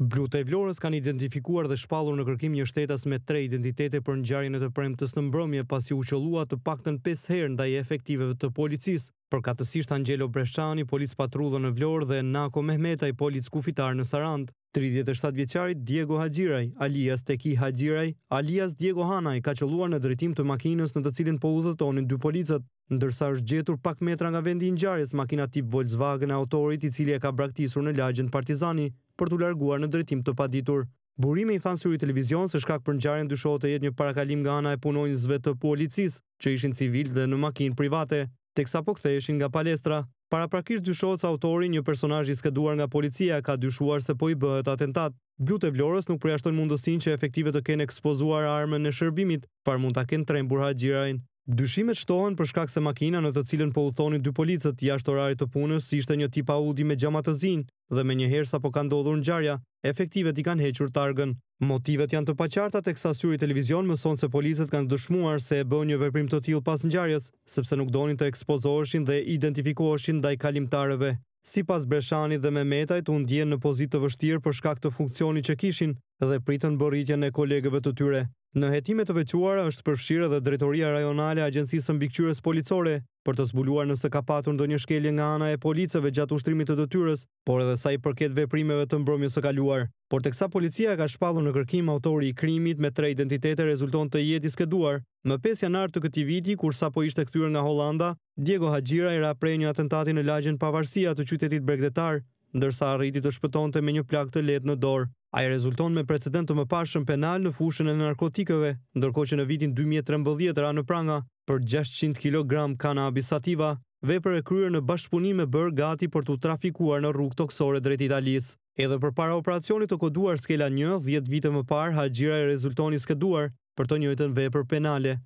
Bluta e Vlorës kanë identifikuar dhe shpallur në kërkim një shtetas me tre identitete për ngjarjen e të premtës në mbrëmje pasi u qëllua të paktën 5 herë ndaj efektiveve të policisë, përkatësisht Angelo Breshani, polic patrullë në Vlorë dhe Nako Mehmetaj, polic kufitar në Sarand. 37 vjeçari Diego Haxhiraj, alias Teki Haxhiraj, alias Diego Hanaj ka qelluar në drejtim të makinës në të cilin po udhëtonin dy policët, ndërsa është gjetur pak metra nga vendi i ngjarjes makina tip Volkswagen autorit i cili e ka braktisur në lagjën Partizani, për të larguar në drejtim të paditur. Burime i thanë syri televizion se shkak për njarën të jetë një parakalim nga ana e zve të policis, që ishin civil dhe në makinë private, teksa po eshin nga palestra. Para prakisht dyshote sa autori, një personaj i skeduar nga policia ka dyshuar se po i bëhet atentat. Blut e vlorës nuk përjashton mundësin që efektive të kene ekspozuar armën në shërbimit, par mund të kene trembur gjirajnë. Dyshimet shtohen për shkak se makina në të cilën po udhtoni dy policët jashtë orarit të punës ishte një tip Audi me gjamatëzin dhe me një herë sa po ka ndodhur në gjarja, efektivet i kanë hequr targën. Motivet janë të paqarta tek sasyri televizion mëson se policët kanë dëshmuar se e bën një veprim të tillë pas ngjarjes, sepse nuk donin të ekspozoheshin dhe identifikoheshin ndaj kalimtarëve. Si pas Breshani dhe Mehmetajt, unë djenë në pozitë të vështirë për shkak të funksioni që kishin dhe pritën bëritje në kolegëve të tyre. Në jetimet të vequara është përfshirë dhe drejtoria rajonale Agencisë Bikqyres Policore, për të zbuluar nëse ka patur ndonjë shkelje nga ana e policëve gjatë ushtrimit të detyrës, por edhe sa i përket veprimeve të mbrojmjes së kaluar. Por teksa policia ka shpallur në kërkim autori i krimit me tre identitete rezulton të jetë diskeduar. Më 5 janar të këtij viti, kur sapo ishte kthyer nga Holanda, Diego Haxhira i ra prej një atentati në lagjen Pavarësia të qytetit Bregdetar, ndërsa arriti të shpëtonte me një plakë të lehtë në dorë. Ai rezulton me precedent të mëparshëm penal në fushën e narkotikëve, ndërkohë që në vitin 2013 ra në pranga për 600 kg kanabis sativa, vepër e kryer në bashkëpunim me bërë gati për të trafikuar në rrugë toksore drejt Italisë. Edhe për para operacionit të koduar skela 1, 10 vite më par, Hajgjira e rezultoni skeduar për të njëjtën vepër penale.